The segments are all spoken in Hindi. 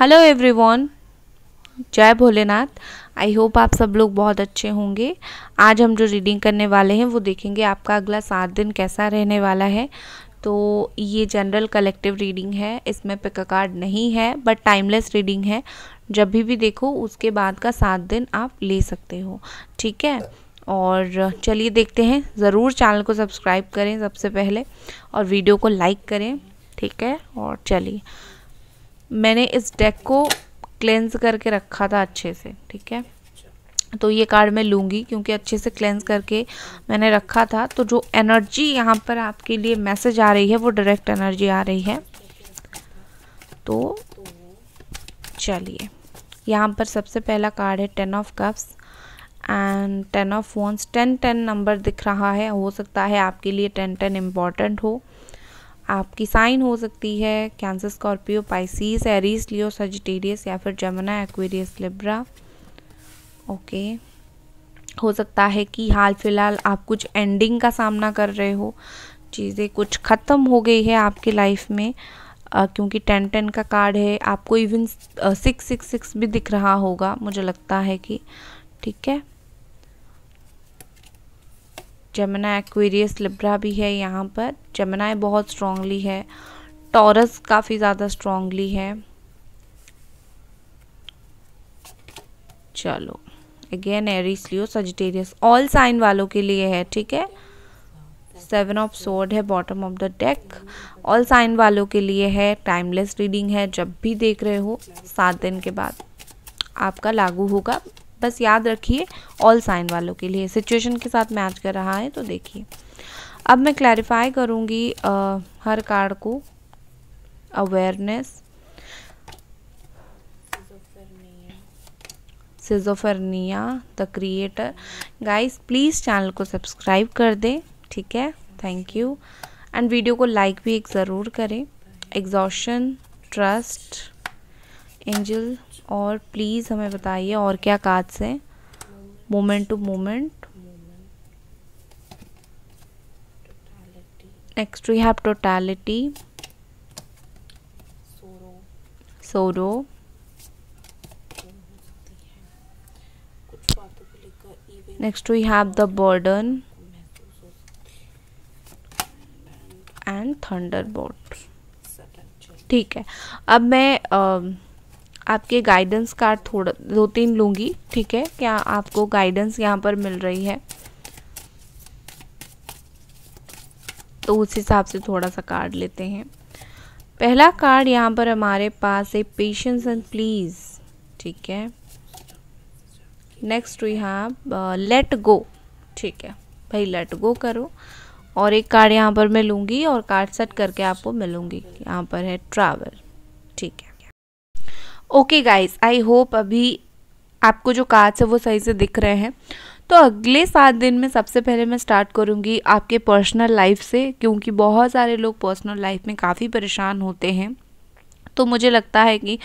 हेलो एवरीवन जय भोलेनाथ आई होप आप सब लोग बहुत अच्छे होंगे आज हम जो रीडिंग करने वाले हैं वो देखेंगे आपका अगला सात दिन कैसा रहने वाला है तो ये जनरल कलेक्टिव रीडिंग है इसमें पिक कार्ड नहीं है बट टाइमलेस रीडिंग है जब भी भी देखो उसके बाद का सात दिन आप ले सकते हो ठीक है और चलिए देखते हैं ज़रूर चैनल को सब्सक्राइब करें सबसे पहले और वीडियो को लाइक करें ठीक है और चलिए मैंने इस डेक को क्लेंज करके रखा था अच्छे से ठीक है तो ये कार्ड मैं लूँगी क्योंकि अच्छे से क्लेंस करके मैंने रखा था तो जो एनर्जी यहाँ पर आपके लिए मैसेज आ रही है वो डायरेक्ट एनर्जी आ रही है तो चलिए यहाँ पर सबसे पहला कार्ड है ten of cups and ten of फोन्स टेन टेन नंबर दिख रहा है हो सकता है आपके लिए टेन टेन इम्पॉर्टेंट हो आपकी साइन हो सकती है Cancer Scorpio Pisces Aries Leo Sagittarius या फिर जमुना एक्वेरियस लिब्रा ओके हो सकता है कि हाल फिलहाल आप कुछ एंडिंग का सामना कर रहे हो चीज़ें कुछ ख़त्म हो गई है आपकी लाइफ में आ, क्योंकि टेन टेन का कार्ड है आपको इवन सिक्स सिक्स सिक्स भी दिख रहा होगा मुझे लगता है कि ठीक है जमुना एक्वेरियस लिब्रा भी है यहाँ पर जमुनाए बहुत स्ट्रांगली है टॉरस काफ़ी ज़्यादा स्ट्रांगली है चलो again Aries Leo Sagittarius all sign वालों के लिए है ठीक है सेवन ऑफ सोर्ड है bottom of the deck all sign वालों के लिए है टाइमलेस रीडिंग है जब भी देख रहे हो सात दिन के बाद आपका लागू होगा बस याद रखिए ऑल साइन वालों के लिए सिचुएशन के साथ मैच कर रहा है तो देखिए अब मैं क्लैरिफाई करूँगी हर कार्ड को awareness schizophrenia the creator guys please channel को सब्सक्राइब कर दें ठीक है थैंक यू एंड वीडियो को लाइक भी एक ज़रूर करें एग्जॉशन ट्रस्ट एंजल और प्लीज़ हमें बताइए और क्या कार्ड्स हैं moment to moment next we have totality sorrow next we have the burden and thunderbolt ठीक है अब मैं uh, आपके गाइडेंस कार्ड थोड़ा दो तीन लूँगी ठीक है क्या आपको गाइडेंस यहाँ पर मिल रही है तो उस हिसाब से थोड़ा सा कार्ड लेते हैं पहला कार्ड यहाँ पर हमारे पास है पेशेंस एंड प्लीज़ ठीक है next we have let go ठीक है भाई लेट गो करो और एक कार्ड यहाँ पर मैं लूँगी और कार्ड सेट करके आपको मिलूँगी यहाँ पर है ट्रैवल ठीक है ओके गाइस आई होप अभी आपको जो कार्ड्स है वो सही से दिख रहे हैं तो अगले सात दिन में सबसे पहले मैं स्टार्ट करूँगी आपके पर्सनल लाइफ से क्योंकि बहुत सारे लोग पर्सनल लाइफ में काफ़ी परेशान होते हैं तो मुझे लगता है कि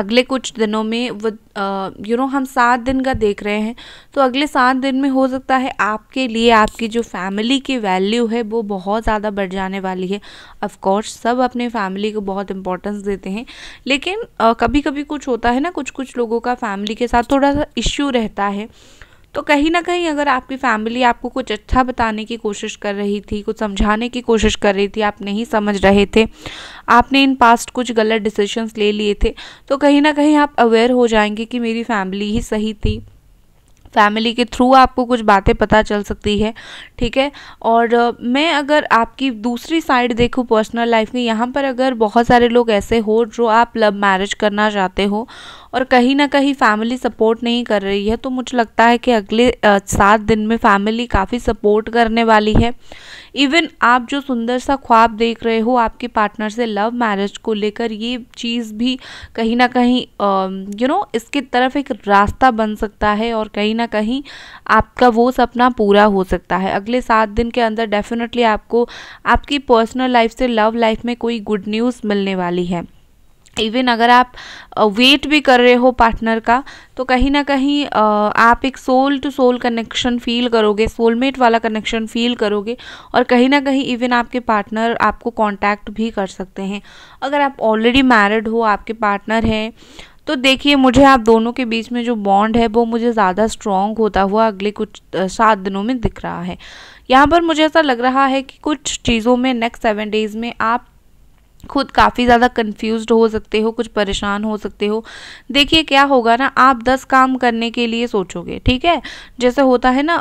अगले कुछ दिनों में वो यू नो हम सात दिन का देख रहे हैं तो अगले सात दिन में हो सकता है आपके लिए आपकी जो फैमिली की वैल्यू है वो बहुत ज़्यादा बढ़ जाने वाली है ऑफकोर्स सब अपने फैमिली को बहुत इंपॉर्टेंस देते हैं लेकिन आ, कभी कभी कुछ होता है ना कुछ कुछ लोगों का फैमिली के साथ थोड़ा सा इश्यू रहता है तो कहीं ना कहीं अगर आपकी फैमिली आपको कुछ अच्छा बताने की कोशिश कर रही थी कुछ समझाने की कोशिश कर रही थी आप नहीं समझ रहे थे आपने इन पास्ट कुछ गलत डिसीशंस ले लिए थे तो कहीं ना कहीं आप अवेयर हो जाएंगे कि मेरी फैमिली ही सही थी फैमिली के थ्रू आपको कुछ बातें पता चल सकती है ठीक है और मैं अगर आपकी दूसरी साइड देखूँ पर्सनल लाइफ में यहाँ पर अगर बहुत सारे लोग ऐसे हो जो आप लव मैरिज करना चाहते हो और कहीं ना कहीं फैमिली सपोर्ट नहीं कर रही है तो मुझे लगता है कि अगले सात दिन में फैमिली काफ़ी सपोर्ट करने वाली है इवन आप जो सुंदर सा ख्वाब देख रहे हो आपके पार्टनर से लव मैरिज को लेकर ये चीज़ भी कहीं ना कहीं यू um, नो इसके तरफ एक रास्ता बन सकता है और कहीं ना कहीं आपका वो सपना पूरा हो सकता है अगले सात दिन के अंदर डेफिनेटली आपको आपकी पर्सनल लाइफ से लव लाइफ में कोई गुड न्यूज़ मिलने वाली है इवन अगर आप वेट भी कर रहे हो पार्टनर का तो कहीं ना कहीं आप एक soul to soul connection feel करोगे सोलमेट वाला कनेक्शन फ़ील करोगे और कहीं ना कहीं इवन आपके पार्टनर आपको कांटेक्ट भी कर सकते हैं अगर आप ऑलरेडी मैरिड हो आपके पार्टनर हैं तो देखिए मुझे आप दोनों के बीच में जो बॉन्ड है वो मुझे ज़्यादा स्ट्रॉन्ग होता हुआ अगले कुछ सात दिनों में दिख रहा है यहाँ पर मुझे ऐसा लग रहा है कि कुछ चीज़ों में नेक्स्ट सेवन डेज़ में आप खुद काफ़ी ज़्यादा कंफ्यूज हो सकते हो कुछ परेशान हो सकते हो देखिए क्या होगा ना आप दस काम करने के लिए सोचोगे ठीक है जैसे होता है ना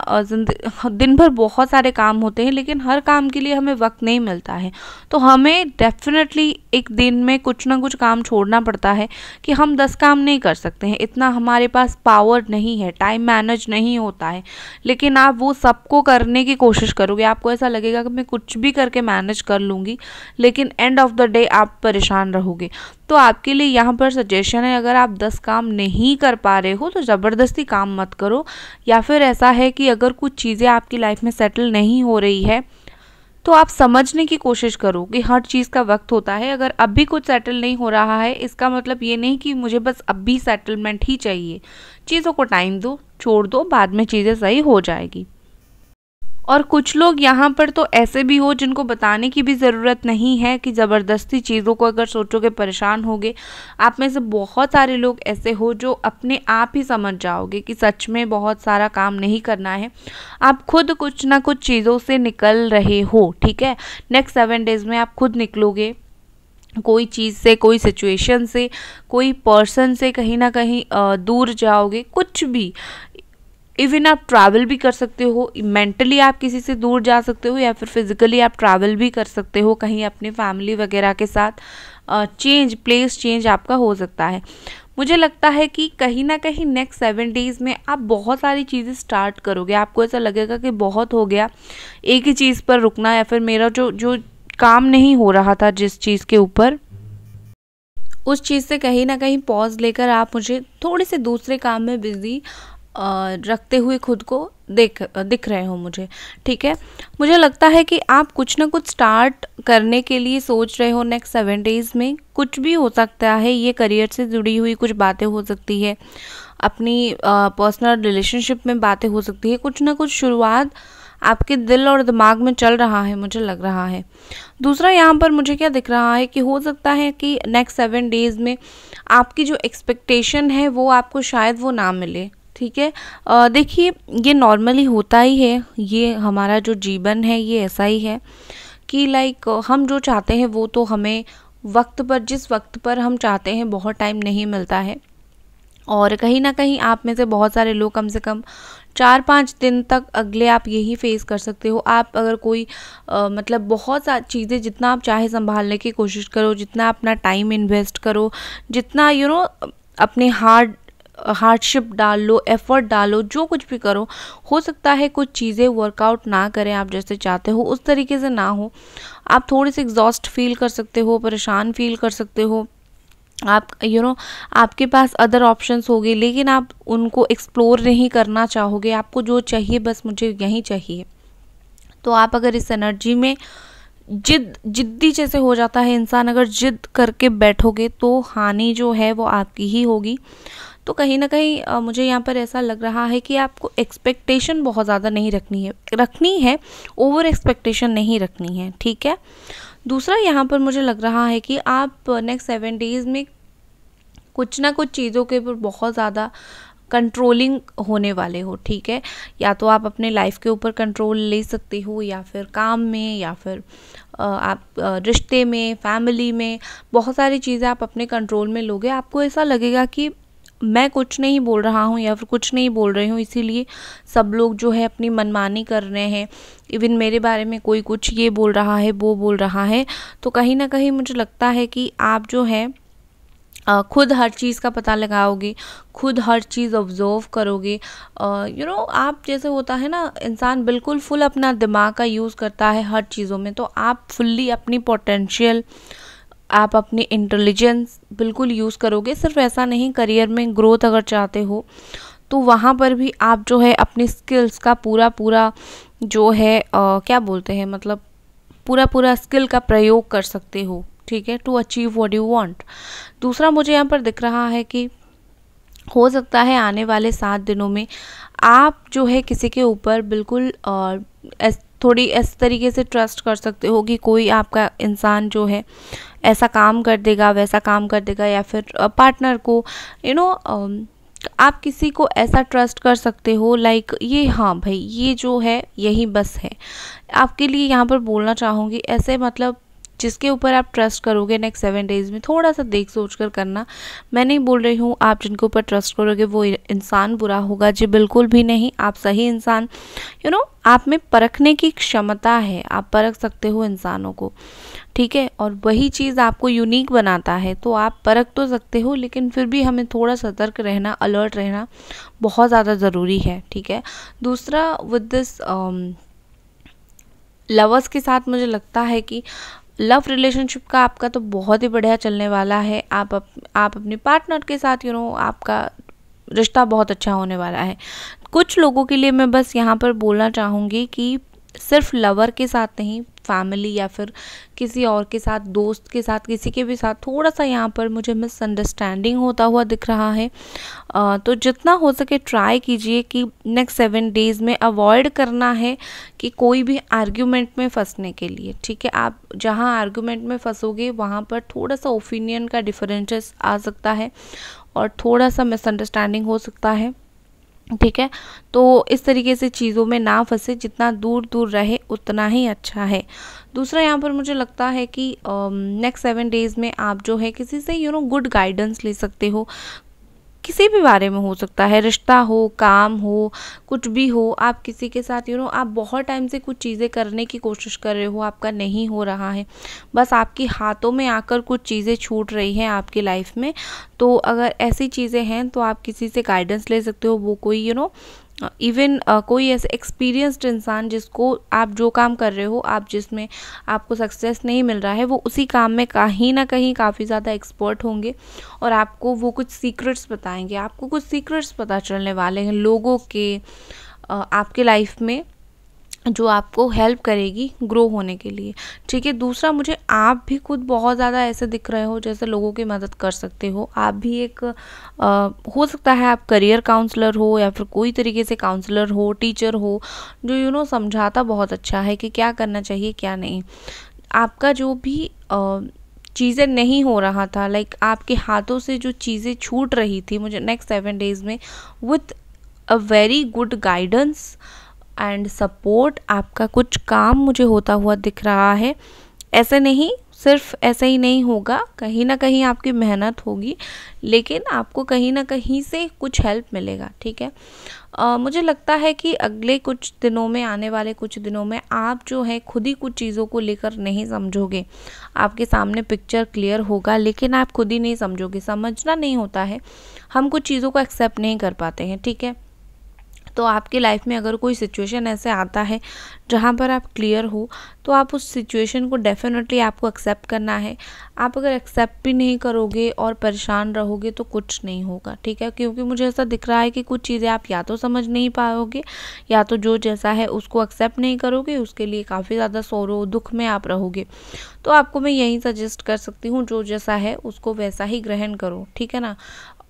दिन भर बहुत सारे काम होते हैं लेकिन हर काम के लिए हमें वक्त नहीं मिलता है तो हमें डेफिनेटली एक दिन में कुछ ना कुछ काम छोड़ना पड़ता है कि हम दस काम नहीं कर सकते हैं इतना हमारे पास पावर नहीं है टाइम मैनेज नहीं होता है लेकिन आप वो सबको करने की कोशिश करोगे आपको ऐसा लगेगा कि मैं कुछ भी करके मैनेज कर लूँगी लेकिन एंड ऑफ द डे आप परेशान रहोगे तो आपके लिए यहाँ पर सजेशन है अगर आप दस काम नहीं कर पा रहे हो तो ज़बरदस्ती काम मत करो या फिर ऐसा है कि अगर कुछ चीज़ें आपकी लाइफ में सेटल नहीं हो रही है तो आप समझने की कोशिश करो कि हर चीज़ का वक्त होता है अगर अब भी कुछ सेटल नहीं हो रहा है इसका मतलब ये नहीं कि मुझे बस अब भी सेटलमेंट ही चाहिए चीज़ों को टाइम दो छोड़ दो बाद में चीज़ें सही हो जाएगी और कुछ लोग यहाँ पर तो ऐसे भी हो जिनको बताने की भी ज़रूरत नहीं है कि ज़बरदस्ती चीज़ों को अगर सोचोगे परेशान होगे आप में से बहुत सारे लोग ऐसे हो जो अपने आप ही समझ जाओगे कि सच में बहुत सारा काम नहीं करना है आप खुद कुछ ना कुछ चीज़ों से निकल रहे हो ठीक है नेक्स्ट सेवन डेज़ में आप खुद निकलोगे कोई चीज़ से कोई सिचुएशन से कोई पर्सन से कहीं ना कहीं दूर जाओगे कुछ भी इवन आप ट्रैवल भी कर सकते हो मेंटली आप किसी से दूर जा सकते हो या फिर फिज़िकली आप ट्रैवल भी कर सकते हो कहीं अपने फैमिली वगैरह के साथ चेंज प्लेस चेंज आपका हो सकता है मुझे लगता है कि कहीं ना कहीं नेक्स्ट सेवन डेज़ में आप बहुत सारी चीज़ें स्टार्ट करोगे आपको ऐसा लगेगा कि बहुत हो गया एक ही चीज़ पर रुकना या फिर मेरा जो जो काम नहीं हो रहा था जिस चीज़ के ऊपर उस चीज़ से कहीं ना कहीं पॉज लेकर आप मुझे थोड़े से दूसरे काम में बिज़ी रखते हुए खुद को देख दिख रहे हो मुझे ठीक है मुझे लगता है कि आप कुछ ना कुछ स्टार्ट करने के लिए सोच रहे हो नेक्स्ट सेवन डेज में कुछ भी हो सकता है ये करियर से जुड़ी हुई कुछ बातें हो सकती है अपनी पर्सनल रिलेशनशिप में बातें हो सकती है कुछ ना कुछ शुरुआत आपके दिल और दिमाग में चल रहा है मुझे लग रहा है दूसरा यहाँ पर मुझे क्या दिख रहा है कि हो सकता है कि नेक्स्ट सेवन डेज़ में आपकी जो एक्सपेक्टेशन है वो आपको शायद वो ना मिले ठीक है देखिए ये नॉर्मली होता ही है ये हमारा जो जीवन है ये ऐसा ही है कि लाइक हम जो चाहते हैं वो तो हमें वक्त पर जिस वक्त पर हम चाहते हैं बहुत टाइम नहीं मिलता है और कहीं ना कहीं आप में से बहुत सारे लोग कम से कम चार पाँच दिन तक अगले आप यही फेस कर सकते हो आप अगर कोई आ, मतलब बहुत सारी चीज़ें जितना आप चाहे संभालने की कोशिश करो जितना अपना टाइम इन्वेस्ट करो जितना यू you नो know, अपने हार्ड हार्डशिप डाल लो एफर्ट डालो जो कुछ भी करो हो सकता है कुछ चीज़ें वर्कआउट ना करें आप जैसे चाहते हो उस तरीके से ना हो आप थोड़ी सी एग्जॉस्ट फील कर सकते हो परेशान फील कर सकते हो आप यू you नो know, आपके पास अदर ऑप्शंस होंगे लेकिन आप उनको एक्सप्लोर नहीं करना चाहोगे आपको जो चाहिए बस मुझे यही चाहिए तो आप अगर इस एनर्जी में जिद जिद्दी जैसे हो जाता है इंसान अगर जिद करके बैठोगे तो हानि जो है वो आपकी ही होगी तो कहीं ना कहीं आ, मुझे यहाँ पर ऐसा लग रहा है कि आपको एक्सपेक्टेशन बहुत ज़्यादा नहीं रखनी है रखनी है ओवर एक्सपेक्टेशन नहीं रखनी है ठीक है दूसरा यहाँ पर मुझे लग रहा है कि आप नेक्स्ट सेवन डेज़ में कुछ ना कुछ चीज़ों के ऊपर बहुत ज़्यादा कंट्रोलिंग होने वाले हो ठीक है या तो आप अपने लाइफ के ऊपर कंट्रोल ले सकते हो या फिर काम में या फिर आप रिश्ते में फैमिली में बहुत सारी चीज़ें आप अपने कंट्रोल में लोगे आपको ऐसा लगेगा कि मैं कुछ नहीं बोल रहा हूँ या फिर कुछ नहीं बोल रही हूँ इसीलिए सब लोग जो है अपनी मनमानी कर रहे हैं इवन मेरे बारे में कोई कुछ ये बोल रहा है वो बोल रहा है तो कहीं ना कहीं मुझे लगता है कि आप जो है खुद हर चीज़ का पता लगाओगे खुद हर चीज़ ऑब्ज़र्व करोगे यू नो आप जैसे होता है ना इंसान बिल्कुल फुल अपना दिमाग का यूज़ करता है हर चीज़ों में तो आप फुल्ली अपनी पोटेंशियल आप अपनी इंटेलिजेंस बिल्कुल यूज़ करोगे सिर्फ ऐसा नहीं करियर में ग्रोथ अगर चाहते हो तो वहाँ पर भी आप जो है अपनी स्किल्स का पूरा पूरा जो है आ, क्या बोलते हैं मतलब पूरा पूरा स्किल का प्रयोग कर सकते हो ठीक है to achieve what you want दूसरा मुझे यहाँ पर दिख रहा है कि हो सकता है आने वाले सात दिनों में आप जो है किसी के ऊपर बिल्कुल थोड़ी इस तरीके से ट्रस्ट कर सकते हो कि कोई आपका इंसान जो है ऐसा काम कर देगा वैसा काम कर देगा या फिर पार्टनर को यू you नो know, आप किसी को ऐसा ट्रस्ट कर सकते हो लाइक ये हाँ भाई ये जो है यही बस है आपके लिए यहाँ पर बोलना चाहूँगी ऐसे मतलब जिसके ऊपर आप ट्रस्ट करोगे नेक्स्ट सेवन डेज में थोड़ा सा देख सोच कर करना मैं नहीं बोल रही हूँ आप जिनके ऊपर ट्रस्ट करोगे वो इंसान बुरा होगा जी बिल्कुल भी नहीं आप सही इंसान यू नो आप में परखने की क्षमता है आप परख सकते हो इंसानों को ठीक है और वही चीज़ आपको यूनिक बनाता है तो आप परख तो सकते हो लेकिन फिर भी हमें थोड़ा सतर्क रहना अलर्ट रहना बहुत ज़्यादा ज़रूरी है ठीक है दूसरा विद दिस लवर्स के साथ मुझे लगता है कि लव रिलेशनशिप का आपका तो बहुत ही बढ़िया चलने वाला है आप अप, आप अपने पार्टनर के साथ यू नो आपका रिश्ता बहुत अच्छा होने वाला है कुछ लोगों के लिए मैं बस यहाँ पर बोलना चाहूँगी कि सिर्फ लवर के साथ नहीं फैमिली या फिर किसी और के साथ दोस्त के साथ किसी के भी साथ थोड़ा सा यहाँ पर मुझे मिसअंडरस्टैंडिंग होता हुआ दिख रहा है आ, तो जितना हो सके ट्राई कीजिए कि नेक्स्ट सेवन डेज़ में अवॉइड करना है कि कोई भी आर्ग्यूमेंट में फंसने के लिए ठीक है आप जहाँ आर्ग्यूमेंट में फंसोगे वहाँ पर थोड़ा सा ओपिनियन का डिफरेंसेस आ सकता है और थोड़ा सा मिसअंडरस्टैंडिंग हो सकता है ठीक है तो इस तरीके से चीज़ों में ना फंसे जितना दूर दूर रहे उतना ही अच्छा है दूसरा यहाँ पर मुझे लगता है कि नेक्स्ट सेवन डेज़ में आप जो है किसी से यू नो गुड गाइडेंस ले सकते हो किसी भी बारे में हो सकता है रिश्ता हो काम हो कुछ भी हो आप किसी के साथ यू नो आप बहुत टाइम से कुछ चीज़ें करने की कोशिश कर रहे हो आपका नहीं हो रहा है बस आपके हाथों में आकर कुछ चीज़ें छूट रही हैं आपकी लाइफ में तो अगर ऐसी चीज़ें हैं तो आप किसी से गाइडेंस ले सकते हो वो कोई you you know know, even uh, कोई ऐसे एक्सपीरियंस्ड इंसान जिसको आप जो काम कर रहे हो आप जिसमें आपको सक्सेस नहीं मिल रहा है वो उसी काम में कहीं ना कहीं काफ़ी ज़्यादा एक्सपर्ट होंगे और आपको वो कुछ सीक्रेट्स बताएंगे आपको कुछ सीक्रेट्स पता चलने वाले हैं लोगों के uh, आपके लाइफ में जो आपको हेल्प करेगी ग्रो होने के लिए ठीक है दूसरा मुझे आप भी खुद बहुत ज़्यादा ऐसे दिख रहे हो जैसे लोगों की मदद कर सकते हो आप भी एक आ, हो सकता है आप करियर काउंसलर हो या फिर कोई तरीके से काउंसलर हो टीचर हो जो यू नो समझाता बहुत अच्छा है कि क्या करना चाहिए क्या नहीं आपका जो भी आ, चीज़ें नहीं हो रहा था लाइक आपके हाथों से जो चीज़ें छूट रही थी मुझे नेक्स्ट सेवन डेज़ में with a very good guidance and support आपका कुछ काम मुझे होता हुआ दिख रहा है ऐसे नहीं सिर्फ ऐसे ही नहीं होगा कहीं ना कहीं आपकी मेहनत होगी लेकिन आपको कहीं ना कहीं से कुछ हेल्प मिलेगा ठीक है आ, मुझे लगता है कि अगले कुछ दिनों में आने वाले कुछ दिनों में आप जो है खुद ही कुछ चीज़ों को लेकर नहीं समझोगे आपके सामने पिक्चर क्लियर होगा लेकिन आप खुद ही नहीं समझोगे समझना नहीं होता है हम कुछ चीज़ों को एक्सेप्ट नहीं कर पाते हैं ठीक है तो आपकी लाइफ में अगर कोई सिचुएशन ऐसे आता है जहाँ पर आप क्लियर हो तो आप उस सिचुएशन को डेफिनेटली आपको एक्सेप्ट करना है आप अगर एक्सेप्ट भी नहीं करोगे और परेशान रहोगे तो कुछ नहीं होगा ठीक है क्योंकि मुझे ऐसा दिख रहा है कि कुछ चीज़ें आप या तो समझ नहीं पाओगे या तो जो जैसा है उसको एक्सेप्ट नहीं करोगे उसके लिए काफ़ी ज़्यादा सोरो दुख में आप रहोगे तो आपको मैं यही सजेस्ट कर सकती हूँ जो जैसा है उसको वैसा ही ग्रहण करो ठीक है ना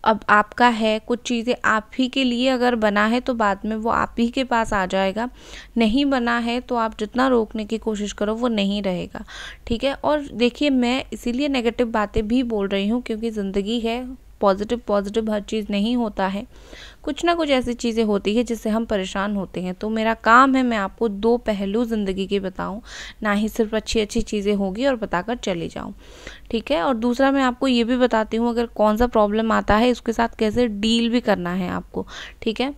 अब आपका है कुछ चीज़ें आप ही के लिए अगर बना है तो बाद में वो आप ही के पास आ जाएगा नहीं बना है तो आप जितना रोकने की कोशिश करो वो नहीं रहेगा ठीक है और देखिए मैं इसीलिए नेगेटिव बातें भी बोल रही हूँ क्योंकि ज़िंदगी है पॉजिटिव पॉजिटिव हर चीज़ नहीं होता है कुछ ना कुछ ऐसी चीज़ें होती है जिससे हम परेशान होते हैं तो मेरा काम है मैं आपको दो पहलू ज़िंदगी के बताऊं ना ही सिर्फ अच्छी अच्छी चीज़ें होगी और बताकर चले जाऊं ठीक है और दूसरा मैं आपको ये भी बताती हूँ अगर कौन सा प्रॉब्लम आता है उसके साथ कैसे डील भी करना है आपको ठीक है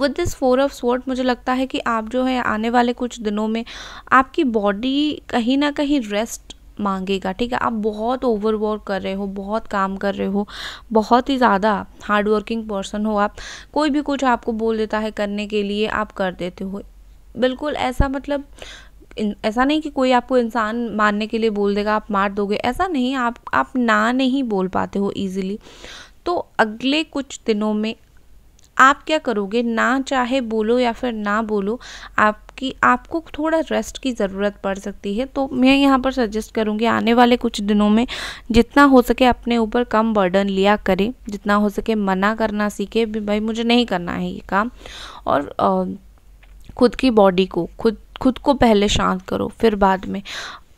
with this four of sword मुझे लगता है कि आप जो है आने वाले कुछ दिनों में आपकी बॉडी कहीं ना कहीं रेस्ट मांगेगा ठीक है आप बहुत ओवर वर्क कर रहे हो बहुत काम कर रहे हो बहुत ही ज़्यादा हार्ड वर्किंग पर्सन हो आप कोई भी कुछ आपको बोल देता है करने के लिए आप कर देते हो बिल्कुल ऐसा मतलब ऐसा नहीं कि कोई आपको इंसान मारने के लिए बोल देगा आप मार दोगे ऐसा नहीं आप आप ना नहीं बोल पाते हो ईजिली तो अगले कुछ दिनों में आप क्या करोगे ना चाहे बोलो या फिर ना बोलो आप कि आपको थोड़ा रेस्ट की ज़रूरत पड़ सकती है तो मैं यहाँ पर सजेस्ट करूँगी आने वाले कुछ दिनों में जितना हो सके अपने ऊपर कम बर्डन लिया करें जितना हो सके मना करना सीखे भी भाई मुझे नहीं करना है ये काम और आ, खुद की बॉडी को खुद खुद को पहले शांत करो फिर बाद में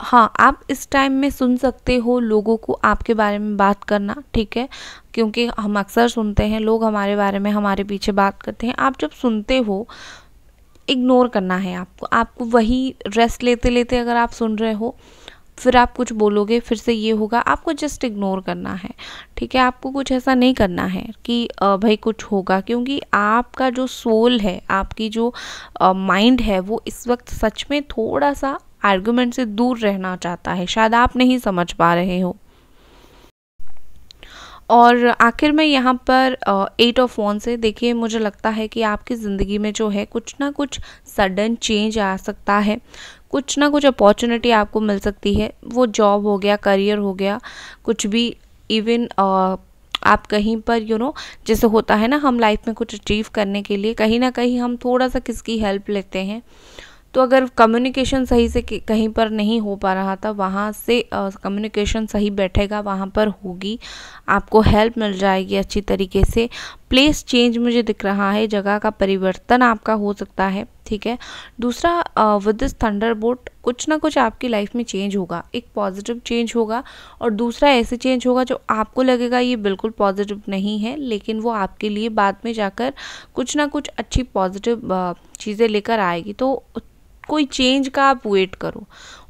हाँ आप इस टाइम में सुन सकते हो लोगों को आपके बारे में बात करना ठीक है क्योंकि हम अक्सर सुनते हैं लोग हमारे बारे में हमारे पीछे बात करते हैं आप जब सुनते हो इग्नोर करना है आपको आपको वही रेस्ट लेते लेते अगर आप सुन रहे हो फिर आप कुछ बोलोगे फिर से ये होगा आपको जस्ट इग्नोर करना है ठीक है आपको कुछ ऐसा नहीं करना है कि भाई कुछ होगा क्योंकि आपका जो सोल है आपकी जो माइंड है वो इस वक्त सच में थोड़ा सा आर्गुमेंट से दूर रहना चाहता है शायद आप नहीं समझ पा रहे हो और आखिर में यहाँ पर एट ऑफ वन से देखिए मुझे लगता है कि आपकी ज़िंदगी में जो है कुछ ना कुछ सडन चेंज आ सकता है कुछ ना कुछ अपॉर्चुनिटी आपको मिल सकती है वो जॉब हो गया करियर हो गया कुछ भी इवन आप कहीं पर यू you नो know, जैसे होता है ना हम लाइफ में कुछ अचीव करने के लिए कहीं ना कहीं हम थोड़ा सा किसकी हेल्प लेते हैं तो अगर कम्युनिकेशन सही से कहीं पर नहीं हो पा रहा था वहाँ से कम्युनिकेशन सही बैठेगा वहाँ पर होगी आपको हेल्प मिल जाएगी अच्छी तरीके से प्लेस चेंज मुझे दिख रहा है जगह का परिवर्तन आपका हो सकता है ठीक है दूसरा विद दिस थंडर बोट कुछ ना कुछ आपकी लाइफ में चेंज होगा एक पॉजिटिव चेंज होगा और दूसरा ऐसे चेंज होगा जो आपको लगेगा ये बिल्कुल पॉजिटिव नहीं है लेकिन वो आपके लिए बाद में जाकर कुछ ना कुछ अच्छी पॉजिटिव चीज़ें लेकर आएगी तो कोई चेंज का आप वेट करो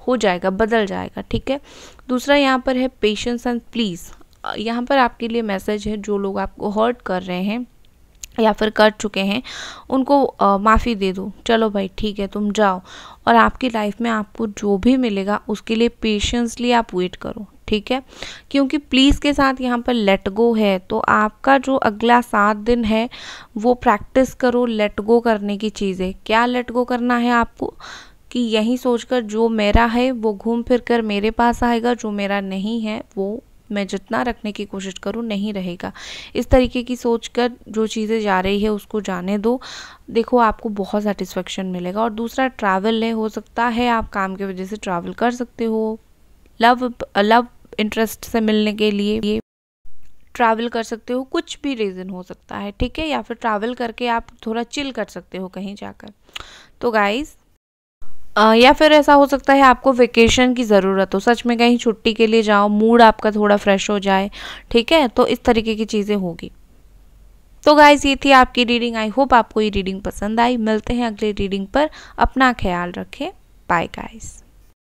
हो जाएगा बदल जाएगा ठीक है दूसरा यहाँ पर है पेशेंस एंड प्लीज़ यहाँ पर आपके लिए मैसेज है जो लोग आपको हर्ट कर रहे हैं या फिर कर चुके हैं उनको माफ़ी दे दो चलो भाई ठीक है तुम जाओ और आपकी लाइफ में आपको जो भी मिलेगा उसके लिए पेशेंसली आप वेट करो ठीक है क्योंकि प्लीज़ के साथ यहाँ पर लेट गो है तो आपका जो अगला सात दिन है वो प्रैक्टिस करो लेट गो करने की चीज़ें क्या लेट गो करना है आपको कि यही सोचकर जो मेरा है वो घूम फिर कर मेरे पास आएगा जो मेरा नहीं है वो मैं जितना रखने की कोशिश करूँ नहीं रहेगा इस तरीके की सोच कर जो चीज़ें जा रही है उसको जाने दो देखो आपको बहुत सेटिस्फेक्शन मिलेगा और दूसरा ट्रैवल है हो सकता है आप काम की वजह से ट्रैवल कर सकते हो लव लव इंटरेस्ट से मिलने के लिए ये ट्रैवल कर सकते हो कुछ भी रीज़न हो सकता है ठीक है या फिर ट्रैवल करके आप थोड़ा चिल कर सकते हो कहीं जाकर तो गाइज़ या फिर ऐसा हो सकता है आपको वेकेशन की ज़रूरत हो सच में कहीं छुट्टी के लिए जाओ मूड आपका थोड़ा फ्रेश हो जाए ठीक है तो इस तरीके की चीज़ें होगी तो गाइज ये थी आपकी रीडिंग आई होप आपको ये रीडिंग पसंद आई मिलते हैं अगले रीडिंग पर अपना ख्याल रखें बाय गाइज़